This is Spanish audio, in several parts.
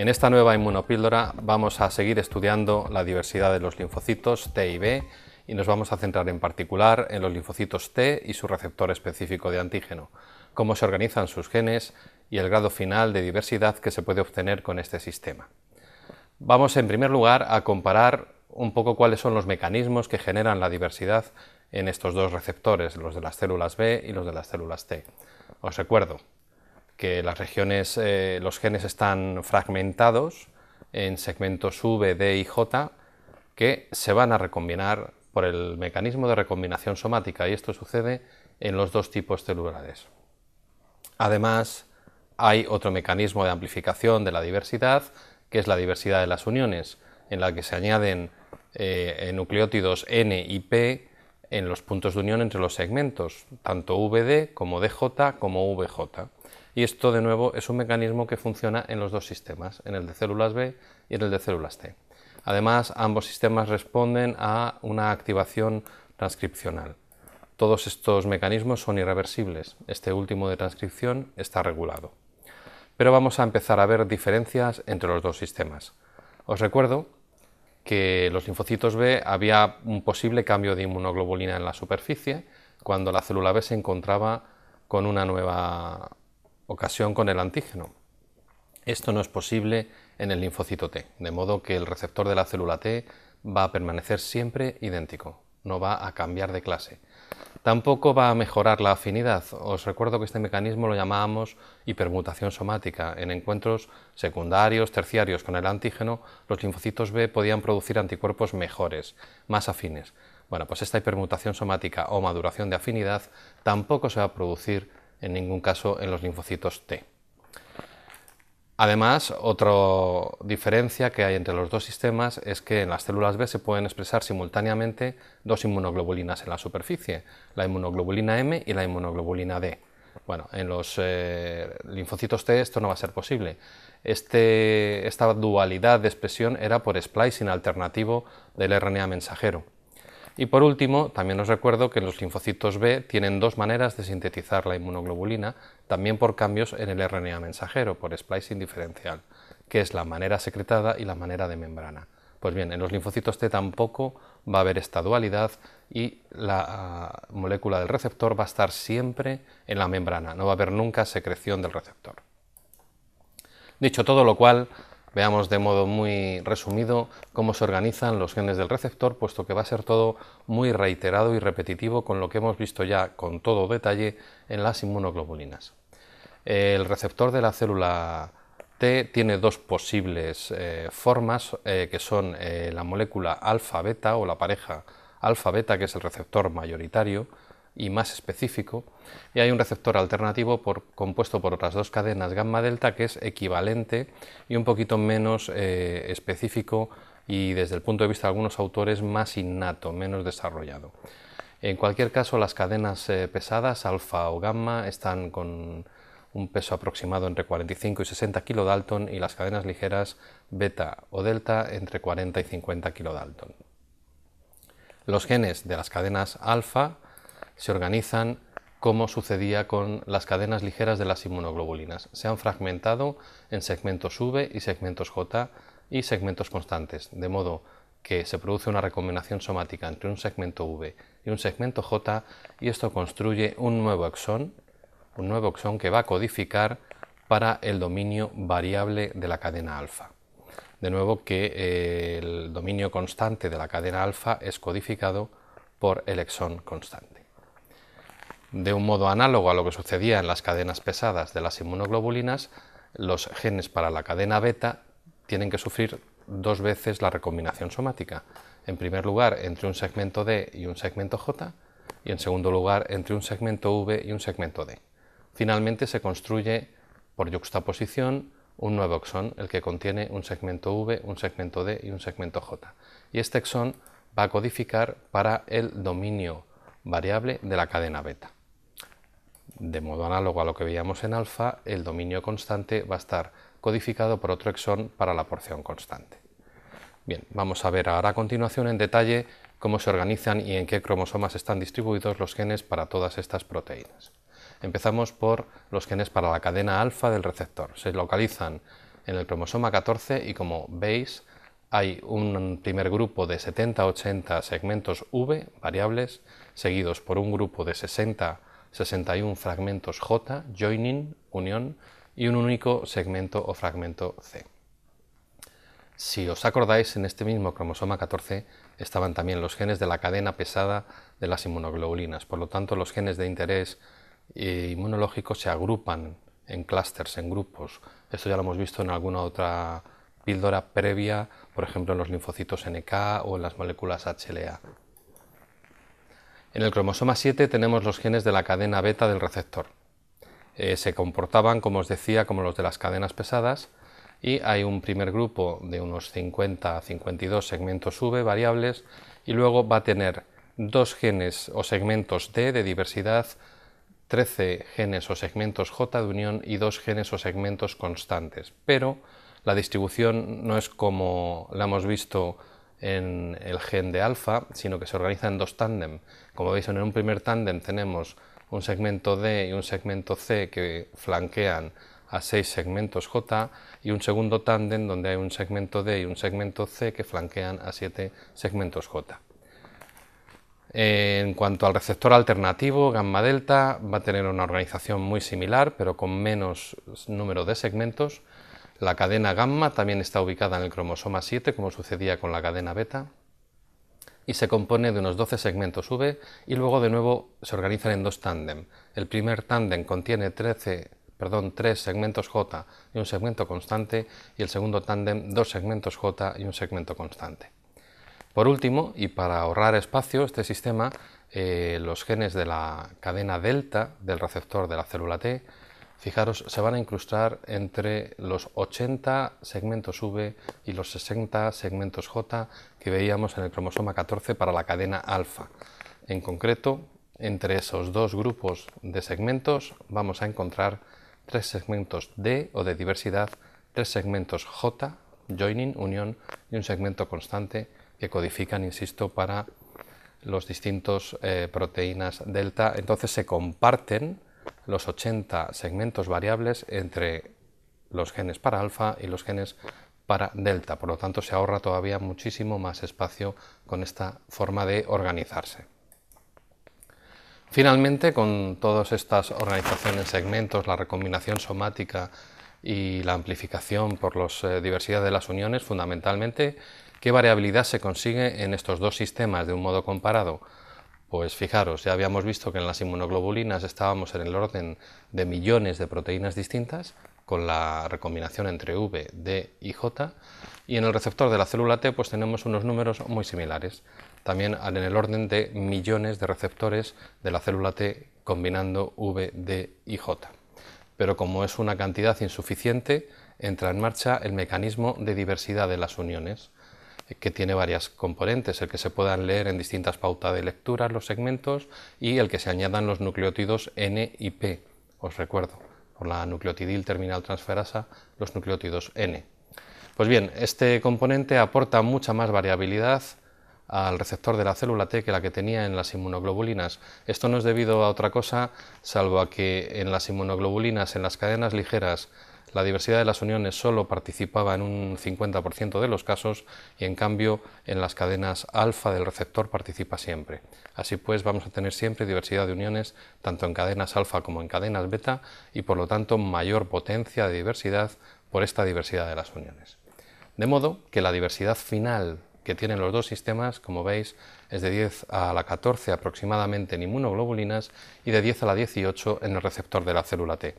En esta nueva inmunopíldora vamos a seguir estudiando la diversidad de los linfocitos T y B y nos vamos a centrar en particular en los linfocitos T y su receptor específico de antígeno, cómo se organizan sus genes y el grado final de diversidad que se puede obtener con este sistema. Vamos en primer lugar a comparar un poco cuáles son los mecanismos que generan la diversidad en estos dos receptores, los de las células B y los de las células T. Os recuerdo, que las regiones, eh, los genes están fragmentados en segmentos V, D y J que se van a recombinar por el mecanismo de recombinación somática y esto sucede en los dos tipos celulares. Además, hay otro mecanismo de amplificación de la diversidad, que es la diversidad de las uniones, en la que se añaden eh, nucleótidos N y P en los puntos de unión entre los segmentos, tanto VD como DJ como VJ. Y esto, de nuevo, es un mecanismo que funciona en los dos sistemas, en el de células B y en el de células T. Además, ambos sistemas responden a una activación transcripcional. Todos estos mecanismos son irreversibles. Este último de transcripción está regulado. Pero vamos a empezar a ver diferencias entre los dos sistemas. Os recuerdo que los linfocitos B había un posible cambio de inmunoglobulina en la superficie cuando la célula B se encontraba con una nueva ocasión con el antígeno. Esto no es posible en el linfocito T, de modo que el receptor de la célula T va a permanecer siempre idéntico, no va a cambiar de clase. Tampoco va a mejorar la afinidad. Os recuerdo que este mecanismo lo llamábamos hipermutación somática. En encuentros secundarios, terciarios con el antígeno, los linfocitos B podían producir anticuerpos mejores, más afines. Bueno, pues esta hipermutación somática o maduración de afinidad tampoco se va a producir en ningún caso en los linfocitos T. Además, otra diferencia que hay entre los dos sistemas es que en las células B se pueden expresar simultáneamente dos inmunoglobulinas en la superficie, la inmunoglobulina M y la inmunoglobulina D. Bueno, en los eh, linfocitos T esto no va a ser posible. Este, esta dualidad de expresión era por splicing alternativo del RNA mensajero. Y por último, también os recuerdo que los linfocitos B tienen dos maneras de sintetizar la inmunoglobulina, también por cambios en el RNA mensajero, por splicing diferencial, que es la manera secretada y la manera de membrana. Pues bien, en los linfocitos T tampoco va a haber esta dualidad y la ah, molécula del receptor va a estar siempre en la membrana, no va a haber nunca secreción del receptor. Dicho todo lo cual, Veamos de modo muy resumido cómo se organizan los genes del receptor, puesto que va a ser todo muy reiterado y repetitivo con lo que hemos visto ya con todo detalle en las inmunoglobulinas. El receptor de la célula T tiene dos posibles eh, formas, eh, que son eh, la molécula alfa-beta o la pareja alfa-beta, que es el receptor mayoritario, y más específico, y hay un receptor alternativo compuesto por otras dos cadenas gamma delta que es equivalente y un poquito menos eh, específico y desde el punto de vista de algunos autores más innato, menos desarrollado. En cualquier caso, las cadenas eh, pesadas, alfa o gamma, están con un peso aproximado entre 45 y 60 kilodalton y las cadenas ligeras beta o delta entre 40 y 50 kilodalton. Los genes de las cadenas alfa se organizan como sucedía con las cadenas ligeras de las inmunoglobulinas. Se han fragmentado en segmentos V y segmentos J y segmentos constantes, de modo que se produce una recombinación somática entre un segmento V y un segmento J y esto construye un nuevo exón, un nuevo exón que va a codificar para el dominio variable de la cadena alfa. De nuevo que eh, el dominio constante de la cadena alfa es codificado por el exón constante. De un modo análogo a lo que sucedía en las cadenas pesadas de las inmunoglobulinas, los genes para la cadena beta tienen que sufrir dos veces la recombinación somática. En primer lugar, entre un segmento D y un segmento J, y en segundo lugar, entre un segmento V y un segmento D. Finalmente se construye por yuxtaposición un nuevo exón, el que contiene un segmento V, un segmento D y un segmento J. Y este exón va a codificar para el dominio variable de la cadena beta de modo análogo a lo que veíamos en alfa, el dominio constante va a estar codificado por otro exón para la porción constante. Bien, vamos a ver ahora a continuación en detalle cómo se organizan y en qué cromosomas están distribuidos los genes para todas estas proteínas. Empezamos por los genes para la cadena alfa del receptor. Se localizan en el cromosoma 14 y como veis hay un primer grupo de 70-80 segmentos V variables, seguidos por un grupo de 60 61 fragmentos J, joining, unión, y un único segmento o fragmento C. Si os acordáis, en este mismo cromosoma 14 estaban también los genes de la cadena pesada de las inmunoglobulinas, por lo tanto los genes de interés inmunológico se agrupan en clústeres, en grupos. Esto ya lo hemos visto en alguna otra píldora previa, por ejemplo en los linfocitos NK o en las moléculas HLA. En el cromosoma 7 tenemos los genes de la cadena beta del receptor. Eh, se comportaban, como os decía, como los de las cadenas pesadas y hay un primer grupo de unos 50 a 52 segmentos V variables y luego va a tener dos genes o segmentos D de diversidad, 13 genes o segmentos J de unión y dos genes o segmentos constantes. Pero la distribución no es como la hemos visto en el gen de alfa, sino que se organiza en dos tándem. Como veis, en un primer tándem tenemos un segmento D y un segmento C que flanquean a seis segmentos J y un segundo tándem donde hay un segmento D y un segmento C que flanquean a siete segmentos J. En cuanto al receptor alternativo, gamma delta va a tener una organización muy similar, pero con menos número de segmentos la cadena gamma también está ubicada en el cromosoma 7, como sucedía con la cadena beta, y se compone de unos 12 segmentos V y luego de nuevo se organizan en dos tándem. El primer tándem contiene 13, perdón, 3 segmentos J y un segmento constante y el segundo tándem dos segmentos J y un segmento constante. Por último, y para ahorrar espacio, este sistema, eh, los genes de la cadena delta del receptor de la célula T Fijaros, se van a incrustar entre los 80 segmentos V y los 60 segmentos J que veíamos en el cromosoma 14 para la cadena alfa. En concreto, entre esos dos grupos de segmentos vamos a encontrar tres segmentos D o de diversidad, tres segmentos J, joining, unión, y un segmento constante que codifican, insisto, para los distintos eh, proteínas delta. Entonces se comparten los 80 segmentos variables entre los genes para alfa y los genes para delta, por lo tanto se ahorra todavía muchísimo más espacio con esta forma de organizarse. Finalmente, con todas estas organizaciones en segmentos, la recombinación somática y la amplificación por la eh, diversidad de las uniones, fundamentalmente, ¿qué variabilidad se consigue en estos dos sistemas de un modo comparado? Pues fijaros, ya habíamos visto que en las inmunoglobulinas estábamos en el orden de millones de proteínas distintas, con la recombinación entre V, D y J, y en el receptor de la célula T pues tenemos unos números muy similares, también en el orden de millones de receptores de la célula T combinando V, D y J. Pero como es una cantidad insuficiente, entra en marcha el mecanismo de diversidad de las uniones, que tiene varias componentes, el que se puedan leer en distintas pautas de lectura los segmentos y el que se añadan los nucleótidos N y P, os recuerdo, por la nucleotidil terminal transferasa, los nucleótidos N. Pues bien, este componente aporta mucha más variabilidad al receptor de la célula T que la que tenía en las inmunoglobulinas. Esto no es debido a otra cosa, salvo a que en las inmunoglobulinas, en las cadenas ligeras, la diversidad de las uniones solo participaba en un 50% de los casos y en cambio en las cadenas alfa del receptor participa siempre. Así pues vamos a tener siempre diversidad de uniones tanto en cadenas alfa como en cadenas beta y por lo tanto mayor potencia de diversidad por esta diversidad de las uniones. De modo que la diversidad final que tienen los dos sistemas, como veis, es de 10 a la 14 aproximadamente en inmunoglobulinas y de 10 a la 18 en el receptor de la célula T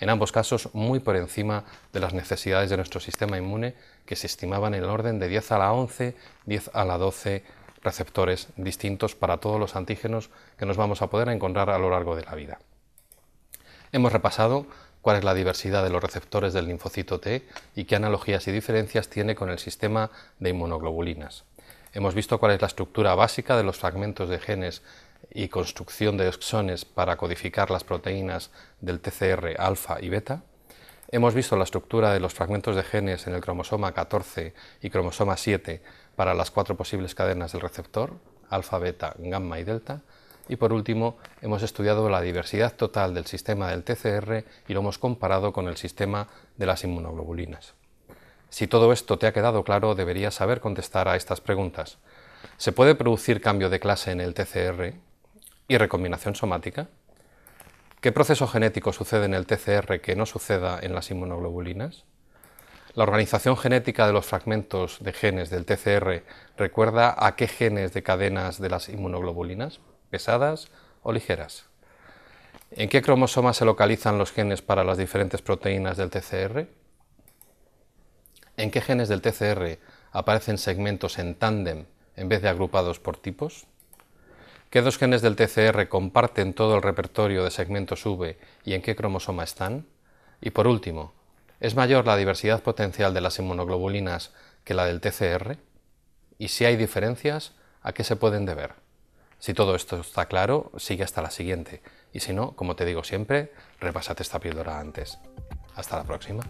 en ambos casos muy por encima de las necesidades de nuestro sistema inmune, que se estimaban en el orden de 10 a la 11, 10 a la 12 receptores distintos para todos los antígenos que nos vamos a poder encontrar a lo largo de la vida. Hemos repasado cuál es la diversidad de los receptores del linfocito T y qué analogías y diferencias tiene con el sistema de inmunoglobulinas. Hemos visto cuál es la estructura básica de los fragmentos de genes y construcción de exones para codificar las proteínas del TCR alfa y beta. Hemos visto la estructura de los fragmentos de genes en el cromosoma 14 y cromosoma 7 para las cuatro posibles cadenas del receptor, alfa, beta, gamma y delta. Y por último, hemos estudiado la diversidad total del sistema del TCR y lo hemos comparado con el sistema de las inmunoglobulinas. Si todo esto te ha quedado claro, deberías saber contestar a estas preguntas. ¿Se puede producir cambio de clase en el TCR y recombinación somática? ¿Qué proceso genético sucede en el TCR que no suceda en las inmunoglobulinas? ¿La organización genética de los fragmentos de genes del TCR recuerda a qué genes de cadenas de las inmunoglobulinas, pesadas o ligeras? ¿En qué cromosomas se localizan los genes para las diferentes proteínas del TCR? ¿En qué genes del TCR aparecen segmentos en tándem en vez de agrupados por tipos? ¿Qué dos genes del TCR comparten todo el repertorio de segmentos V y en qué cromosoma están? Y por último, ¿es mayor la diversidad potencial de las inmunoglobulinas que la del TCR? Y si hay diferencias, ¿a qué se pueden deber? Si todo esto está claro, sigue hasta la siguiente. Y si no, como te digo siempre, repásate esta píldora antes. Hasta la próxima.